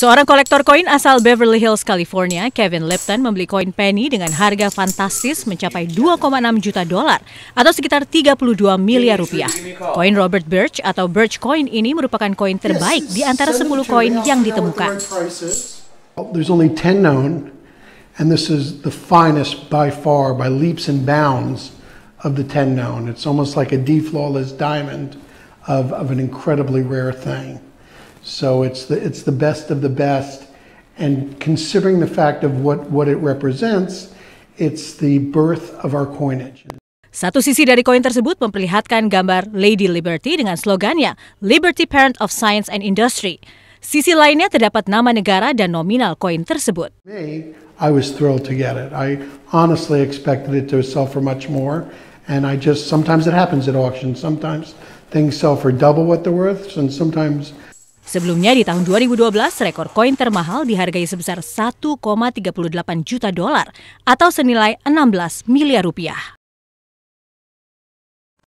Seorang kolektor koin asal Beverly Hills, California, Kevin Lipton membeli koin penny dengan harga fantastis mencapai 2,6 juta dolar atau sekitar 32 miliar rupiah. Koin Robert Birch atau Birch Coin ini merupakan koin terbaik di antara 10 koin yang ditemukan. Oh, there's only 10 known and this is the finest by far by leaps and bounds of the 10 known. It's almost like a deflawless diamond of, of an incredibly rare thing. So it's the, it's the best of the best. And considering the fact of what, what it represents, it's the birth of our coinage. Satu sisi dari koin tersebut memperlihatkan gambar Lady Liberty dengan slogannya Liberty Parent of Science and Industry. Sisi lainnya terdapat nama negara dan nominal koin tersebut. Me, I was thrilled to get it. I honestly expected it to sell for much more and I just sometimes it happens at auction. Sometimes things sell for double what they're worth and sometimes Sebelumnya di tahun 2012, rekor koin termahal dihargai sebesar 1,38 juta dolar atau senilai 16 miliar rupiah.